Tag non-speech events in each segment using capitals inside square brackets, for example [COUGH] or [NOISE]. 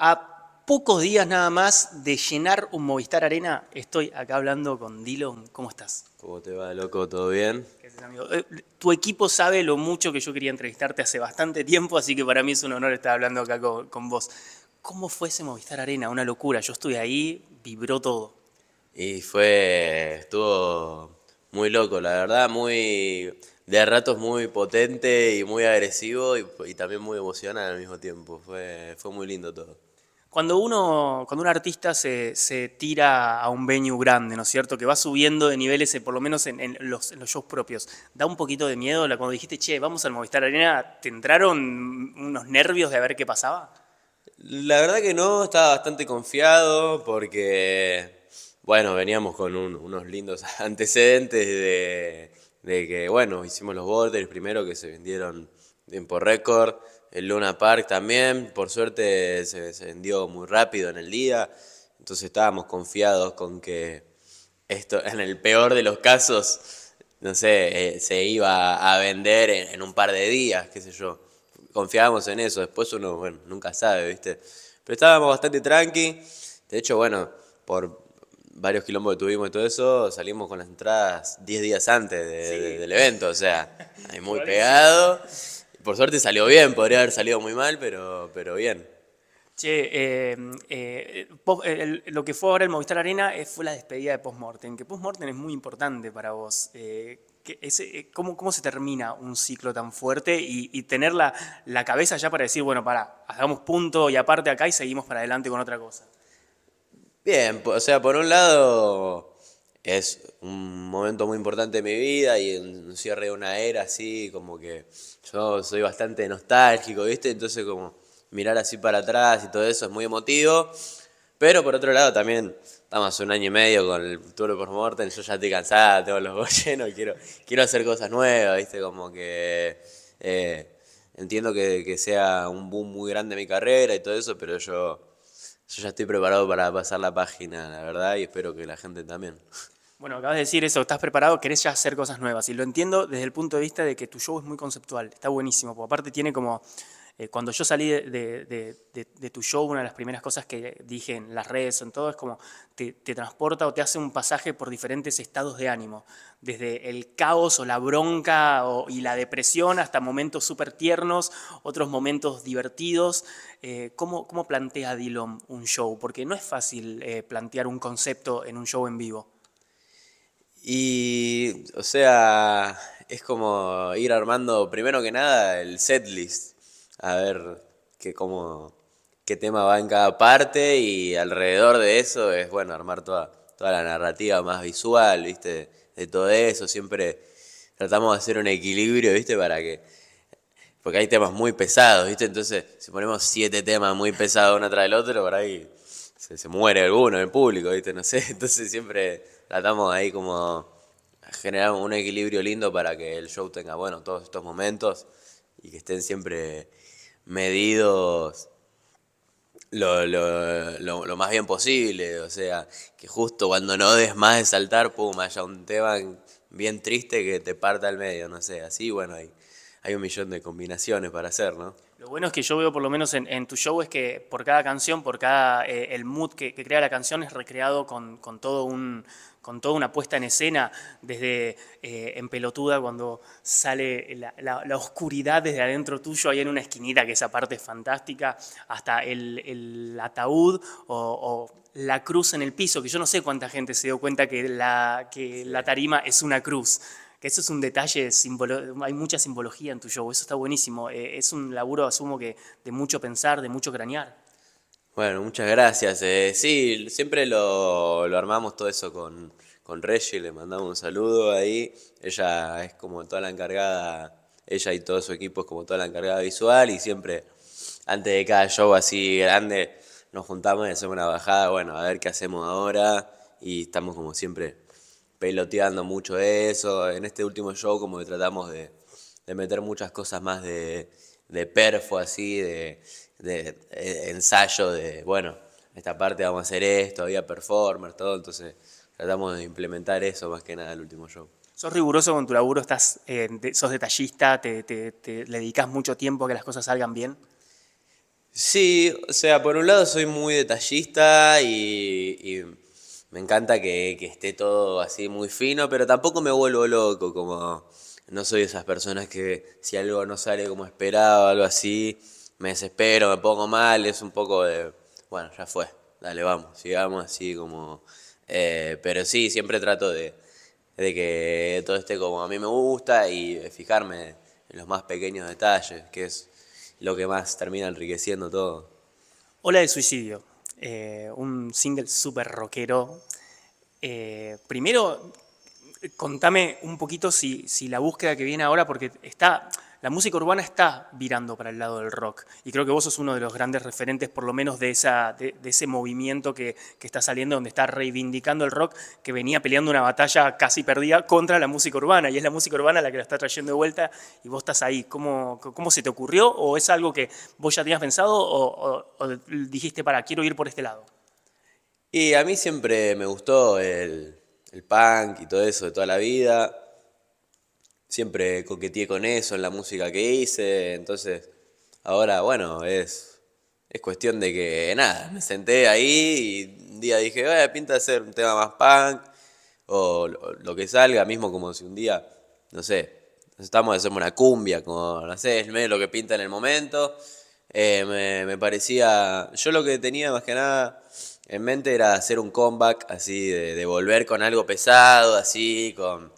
A pocos días nada más de llenar un Movistar Arena, estoy acá hablando con Dylan. ¿Cómo estás? ¿Cómo te va, loco? ¿Todo bien? ¿Qué amigo? Eh, tu equipo sabe lo mucho que yo quería entrevistarte hace bastante tiempo, así que para mí es un honor estar hablando acá con vos. ¿Cómo fue ese Movistar Arena? Una locura. Yo estuve ahí, vibró todo. Y fue. estuvo muy loco, la verdad, muy de ratos muy potente y muy agresivo y, también muy emocional al mismo tiempo. Fue, fue muy lindo todo. Cuando uno, cuando un artista se, tira a un venue grande, ¿no es cierto? Que va subiendo de niveles, por lo menos en, los, shows propios, ¿da un poquito de miedo? Cuando dijiste, che, vamos al Movistar Arena, ¿te entraron unos nervios de ver qué pasaba? La verdad que no, estaba bastante confiado porque, bueno, veníamos con unos lindos [LAUGHS] antecedentes de, de que, bueno, hicimos los borders primero que se vendieron tiempo récord, el Luna Park también, por suerte se, vendió muy rápido en el día, entonces estábamos confiados con que esto, [LAUGHS] en el peor de los casos, no sé, eh, se iba a vender en, en, un par de días, qué sé yo. Confiábamos en eso, después uno, bueno, nunca sabe, ¿viste? Pero estábamos bastante tranqui, de hecho, bueno, por varios quilombos que tuvimos y todo eso, salimos con las entradas 10 días antes del evento, o sea, muy pegado. Por suerte salió bien, podría haber salido muy mal, pero, pero bien. Che, em, eh, lo que fue ahora el Movistar Arena eh, fue la despedida de Postmortem, que Postmortem es muy importante para vos. Eh, ¿cómo, se termina un ciclo tan fuerte y, tener la, la, cabeza ya para decir, bueno, para, hagamos punto y aparte acá y seguimos para adelante con otra cosa? Bien, o sea, por un lado es un momento muy importante de mi vida y un cierre de una era así, como que yo soy bastante nostálgico, ¿viste? Entonces como mirar así para atrás y todo eso es muy emotivo. Pero por otro lado también estamos un año y medio con el futuro por Morten, yo ya estoy cansada, [LAUGHS] tengo los ojos llenos, quiero, quiero hacer cosas nuevas, ¿viste? Como que eh, entiendo que, que sea un boom muy grande mi carrera y todo eso, pero yo yo ya estoy preparado para pasar la página, la verdad, y espero que la gente también. Bueno, acabas de decir eso, estás preparado, querés ya hacer cosas nuevas. Y lo entiendo desde el punto de vista de que tu show es muy conceptual, está buenísimo, porque aparte tiene como eh, cuando yo salí de, tu show, una de las primeras cosas que dije en las redes, en todo, es como te, transporta o te hace un pasaje por diferentes estados de ánimo, desde el caos o la bronca y la depresión hasta momentos súper tiernos, otros momentos divertidos. Eh, ¿cómo, plantea Dylan un show? Porque no es fácil eh, plantear un concepto en un show en vivo. Y, o sea, es como ir armando, primero que nada, el setlist a ver qué, cómo, qué tema va en cada parte y alrededor de eso es, bueno, armar toda, toda la narrativa más visual, ¿viste? De todo eso, siempre tratamos de hacer un equilibrio, ¿viste? Para que... Porque hay temas muy pesados, ¿viste? Entonces, si ponemos siete temas muy pesados uno tras el otro, por ahí se, muere alguno en público, ¿viste? No sé, [LAUGHS] entonces siempre tratamos ahí como generar un equilibrio lindo para que el show tenga, bueno, todos estos momentos y que estén siempre medidos lo, lo, más bien posible. O sea, que justo cuando no des más de saltar, pum, haya un tema bien triste que te parta al medio, no sé. Así, bueno, hay, hay un millón de combinaciones para hacer, ¿no? Lo bueno es que yo veo, por lo menos en, tu show, es que por cada canción, por cada eh, el mood que, crea la canción es recreado con, todo un, con toda una puesta en escena, desde eh, en pelotuda cuando sale la, oscuridad desde adentro tuyo, ahí en una esquinita, que esa parte es fantástica, hasta el, ataúd o, o, la cruz en el piso, que yo no sé cuánta gente se dio cuenta que la, que la tarima es una cruz que eso es un detalle, hay mucha simbología en tu show, eso está buenísimo. Eh, es un laburo, asumo que, de mucho pensar, de mucho cranear. Bueno, muchas gracias. Eh. sí, siempre lo, armamos todo eso con, con Reggie, le mandamos un saludo ahí. Ella es como toda la encargada, ella y todo su equipo es como toda la encargada visual y siempre antes de cada show así grande nos juntamos y hacemos una bajada, bueno, a ver qué hacemos ahora y estamos como siempre peloteando mucho eso. En este último show como que tratamos de, meter muchas cosas más de, de perfo así, de, eh, ensayo, de bueno, esta parte vamos a hacer esto, había performers, todo, entonces tratamos de implementar eso más que nada el último show. ¿Sos riguroso con tu laburo? Estás, eh, ¿Sos detallista? Te, dedicas mucho tiempo a que las cosas salgan bien? Sí, o sea, por un lado soy muy detallista y me encanta que, esté todo así muy fino, pero tampoco me vuelvo loco, como no soy esas personas que si algo no sale como esperaba, algo así, me desespero, me pongo mal, es un poco de, bueno, ya fue, dale, vamos, sigamos así como... Eh, pero sí, siempre trato de, que todo esté como a mí me gusta y fijarme en los más pequeños detalles, que es lo que más termina enriqueciendo todo. Hola de suicidio. Eh, un single súper rockero. Eh, primero, contame un poquito si, si, la búsqueda que viene ahora, porque está, la música urbana está virando para el lado del rock. Y creo que vos sos uno de los grandes referentes, por lo menos, de, esa, de, ese movimiento que, está saliendo, donde está reivindicando el rock, que venía peleando una batalla casi perdida contra la música urbana. Y es la música urbana la que la está trayendo de vuelta y vos estás ahí. ¿Cómo, se te ocurrió? ¿O es algo que vos ya tenías pensado o, dijiste, para, quiero ir por este lado? Y a mí siempre me gustó el, el punk y todo eso de toda la vida siempre coqueteé con eso en la música que hice, entonces ahora bueno, es, es cuestión de que nada, me senté ahí y un día dije, vaya, eh, pinta hacer un tema más punk o, lo que salga, mismo como si un día, no sé, estamos haciendo una cumbia, como no sé, es lo que pinta en el momento. Eh, me, parecía. Yo lo que tenía más que nada en mente era hacer un comeback, así, de, de volver con algo pesado, así, con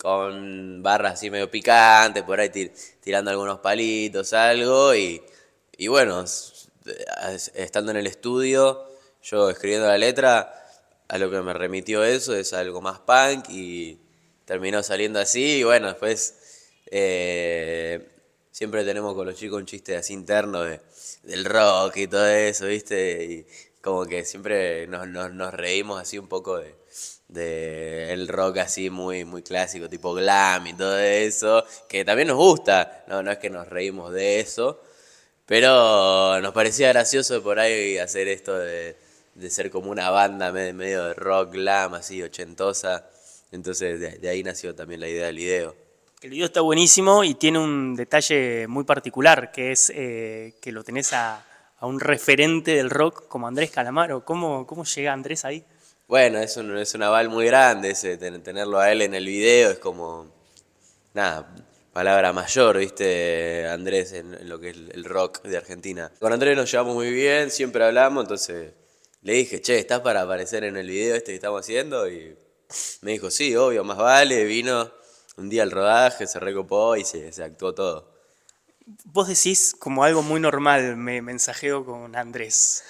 con barras así medio picantes, por ahí tirando algunos palitos, algo. Y, bueno, estando en el estudio, yo escribiendo la letra, a lo que me remitió eso es algo más punk y terminó saliendo así. Y bueno, después eh, siempre tenemos con los chicos un chiste así interno del rock y todo eso, ¿viste? Y como que siempre nos reímos así un poco de, de el rock así muy, muy clásico, tipo glam y todo eso, que también nos gusta, no, no es que nos reímos de eso, pero nos parecía gracioso por ahí hacer esto de, ser como una banda medio de rock glam, así ochentosa, entonces de, ahí nació también la idea del video. El video está buenísimo y tiene un detalle muy particular, que es eh, que lo tenés a, un referente del rock como Andrés Calamaro. ¿Cómo, cómo llega Andrés ahí? Bueno, es un, es aval muy grande ese, tenerlo a él en el video, es como, nada, palabra mayor, viste, Andrés, en, lo que es el rock de Argentina. Con Andrés nos llevamos muy bien, siempre hablamos, entonces le dije, che, ¿estás para aparecer en el video este que estamos haciendo? Y me dijo, sí, obvio, más vale, vino un día al rodaje, se recopó y se, se actuó todo. Vos decís como algo muy normal, me mensajeo con Andrés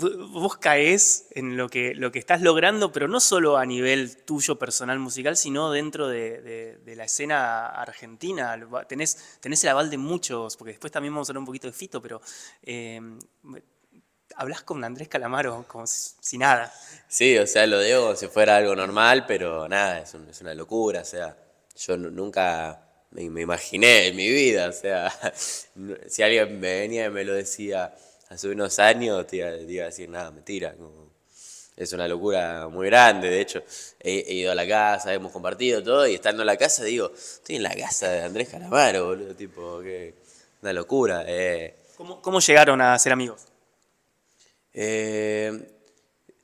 vos caes en lo que, lo que estás logrando, pero no solo a nivel tuyo personal musical, sino dentro de, la escena argentina. Tenés, tenés, el aval de muchos, porque después también vamos a hablar un poquito de Fito, pero em, hablas con Andrés Calamaro como si, nada. Sí, o sea, lo digo como si fuera algo normal, pero nada, es, una locura, o sea, yo nunca... Me, me imaginé en mi vida, o sea, [LAUGHS] si alguien me venía y me lo decía, hace unos años te iba, a decir, nada, mentira. es una locura muy grande, de hecho, he, ido a la casa, hemos compartido todo, y estando en la casa digo, estoy en la casa de Andrés Calamaro, boludo, tipo, que una locura. Eh. ¿Cómo, llegaron a ser amigos? Eh,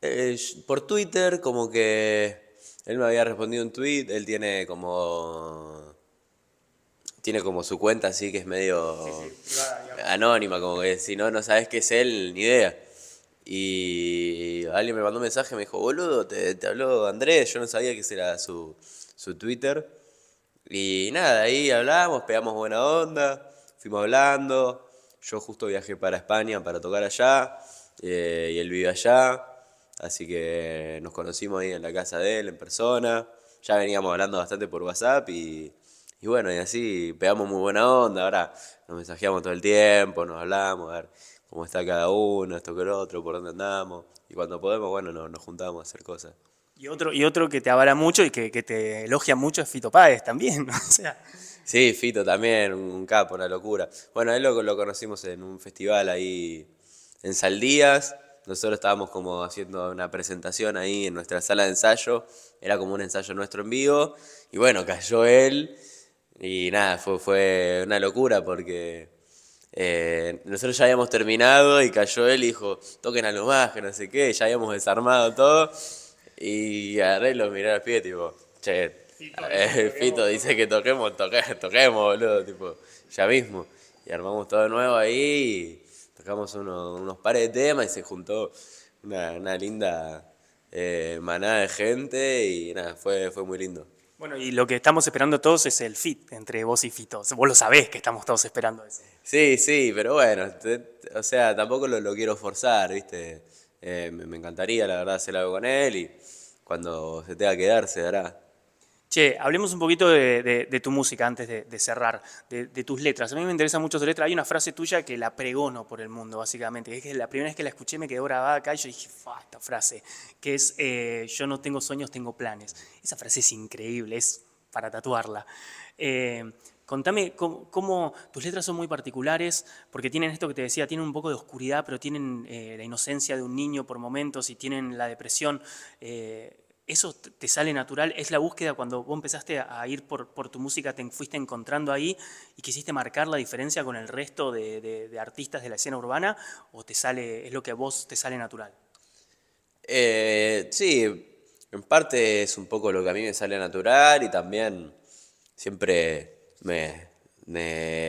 eh, por Twitter, como que él me había respondido un tweet, él tiene como tiene como su cuenta así que es medio anónima, como que si no, no sabes qué es él, ni idea. Y alguien me mandó un mensaje, me dijo, boludo, te, habló Andrés, yo no sabía que ese era su, su Twitter. Y nada, ahí hablamos, pegamos buena onda, fuimos hablando. Yo justo viajé para España para tocar allá eh, y él vive allá. Así que nos conocimos ahí en la casa de él en persona. Ya veníamos hablando bastante por WhatsApp y y bueno, y así pegamos muy buena onda, ahora nos mensajeamos todo el tiempo, nos hablamos, a ver cómo está cada uno, esto que el otro, por dónde andamos. Y cuando podemos, bueno, nos, juntamos a hacer cosas. Y otro, y otro que te avala mucho y que, te elogia mucho es Fito Páez también, [LAUGHS] o sea... Sí, Fito también, un capo, una locura. Bueno, él lo, lo conocimos en un festival ahí en Saldías. Nosotros estábamos como haciendo una presentación ahí en nuestra sala de ensayo. Era como un ensayo nuestro en vivo. Y bueno, cayó él y nada, fue, fue una locura porque eh, nosotros ya habíamos terminado y cayó él y dijo, toquen a lo más, que no sé qué, ya habíamos desarmado todo. Y agarré y lo miré al pie, tipo, che, el eh, dice que toquemos, toque, toquemos, boludo, tipo, ya mismo. Y armamos todo de nuevo ahí, tocamos unos pares de temas y se juntó una, linda eh, manada de gente y nada, fue, fue muy lindo. Bueno, y lo que estamos esperando todos es el fit entre vos y Fito. Vos lo sabés que estamos todos esperando ese. Sí, sí, pero bueno, o sea, tampoco lo, quiero forzar, ¿viste? Eh, me, me encantaría, la verdad, hacer algo con él y cuando se tenga que dar, se dará. Che, hablemos un poquito de, tu música antes de, cerrar, de, tus letras. A mí me interesa mucho tu letra. Hay una frase tuya que la pregono por el mundo, básicamente. Es que la primera vez que la escuché me quedó grabada acá y yo dije, fa, esta frase, que es, eh, yo no tengo sueños, tengo planes. Esa frase es increíble, es para tatuarla. Eh, contame cómo, tus letras son muy particulares, porque tienen esto que te decía, tienen un poco de oscuridad, pero tienen eh, la inocencia de un niño por momentos y tienen la depresión eso te sale natural, es la búsqueda cuando vos empezaste a ir por, tu música, te fuiste encontrando ahí y quisiste marcar la diferencia con el resto de, artistas de la escena urbana o te sale, es lo que a vos te sale natural? Eh, sí, en parte es un poco lo que a mí me sale natural y también siempre me,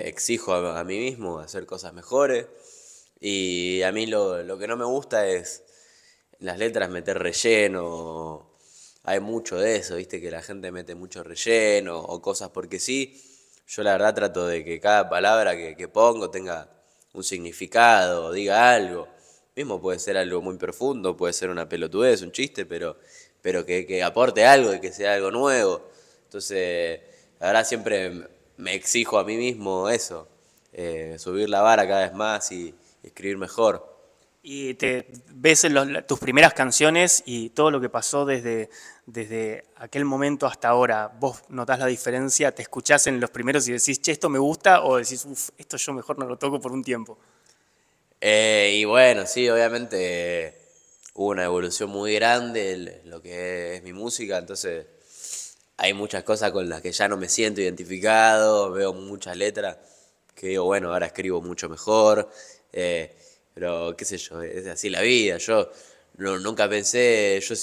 exijo a, mí mismo hacer cosas mejores y a mí lo, lo que no me gusta es las letras meter relleno hay mucho de eso, viste que la gente mete mucho relleno o cosas porque sí. Yo la verdad trato de que cada palabra que, pongo tenga un significado, diga algo. Mismo puede ser algo muy profundo, puede ser una pelotudez, un chiste, pero, pero que, aporte algo y que sea algo nuevo. Entonces, la verdad siempre me exijo a mí mismo eso, eh, subir la vara cada vez más y escribir mejor y te ves en tus primeras canciones y todo lo que pasó desde, desde aquel momento hasta ahora. ¿Vos notás la diferencia? ¿Te escuchás en los primeros y decís, che, esto me gusta? ¿O decís, uff, esto yo mejor no lo toco por un tiempo? Eh, y bueno, sí, obviamente hubo una evolución muy grande en lo que es mi música, entonces hay muchas cosas con las que ya no me siento identificado, veo muchas letras que digo, bueno, ahora escribo mucho mejor. Eh, pero qué sé yo, es así la vida. Yo nunca pensé, yo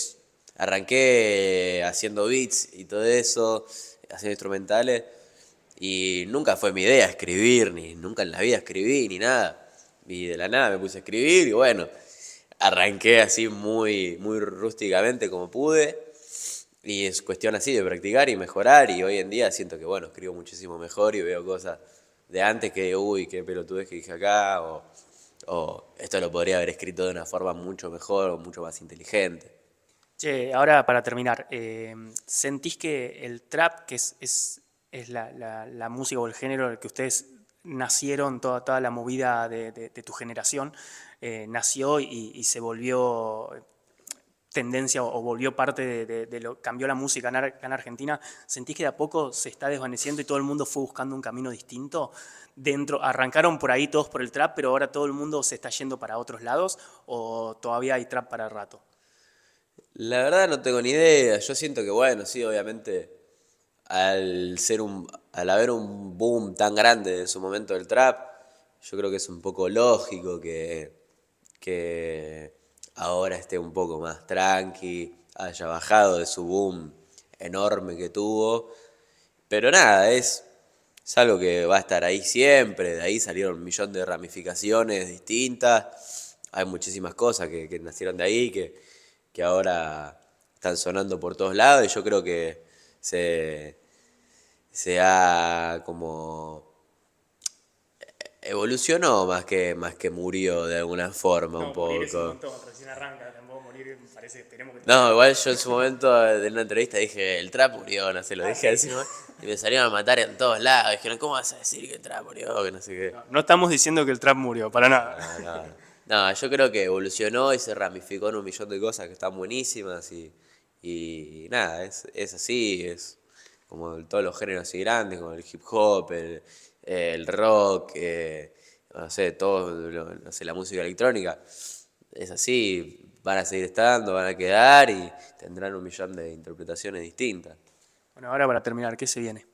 arranqué eh, haciendo beats y todo eso, haciendo instrumentales, y nunca fue mi idea escribir, ni nunca en la vida escribí, ni nada. Y de la nada me puse a escribir y bueno, arranqué así muy, muy rústicamente como pude. Y es cuestión así de practicar y mejorar. Y hoy en día siento que, bueno, escribo muchísimo mejor y veo cosas de antes que, uy, qué pelotudez que dije acá, o o esto lo podría haber escrito de una forma mucho mejor o mucho más inteligente. Che, ahora para terminar, eh, ¿sentís que el trap, que es, es, la, música o el género en el que ustedes nacieron, toda, toda la movida de, tu generación, eh, nació y, se volvió tendencia o, volvió parte de, de, lo cambió la música en, Argentina, ¿sentís que de a poco se está desvaneciendo y todo el mundo fue buscando un camino distinto? Dentro, arrancaron por ahí todos por el trap, pero ahora todo el mundo se está yendo para otros lados o todavía hay trap para rato? La verdad no tengo ni idea. Yo siento que bueno, sí, obviamente al ser un al haber un boom tan grande en su momento del trap, yo creo que es un poco lógico que que ahora esté un poco más tranqui, haya bajado de su boom enorme que tuvo. Pero nada, es, algo que va a estar ahí siempre, de ahí salieron un millón de ramificaciones distintas, hay muchísimas cosas que, nacieron de ahí, que, que ahora están sonando por todos lados y yo creo que se, se ha como evolucionó más que, más que murió de alguna forma un poco. No, igual yo en su momento en una entrevista dije, el trap murió, no sé, lo ah, dije así, y me salieron a matar en todos lados, dijeron, ¿cómo vas a decir que el trap murió? no estamos diciendo que el trap murió, para nada. No, yo creo que evolucionó y se ramificó en un millón de cosas que están buenísimas y, nada, es, es así, es como todos los géneros así grandes, como el hip hop, el, rock, eh, no sé, todo, sé, la música electrónica. Es así, van a seguir estando, van a quedar y tendrán un millón de interpretaciones distintas. Bueno, ahora para terminar, ¿qué se viene?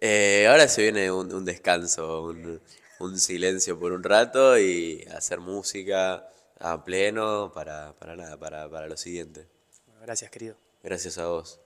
Eh, ahora se viene un, descanso, un, silencio por un rato y hacer música a pleno para, nada, para, lo siguiente. gracias, querido. Gracias a vos.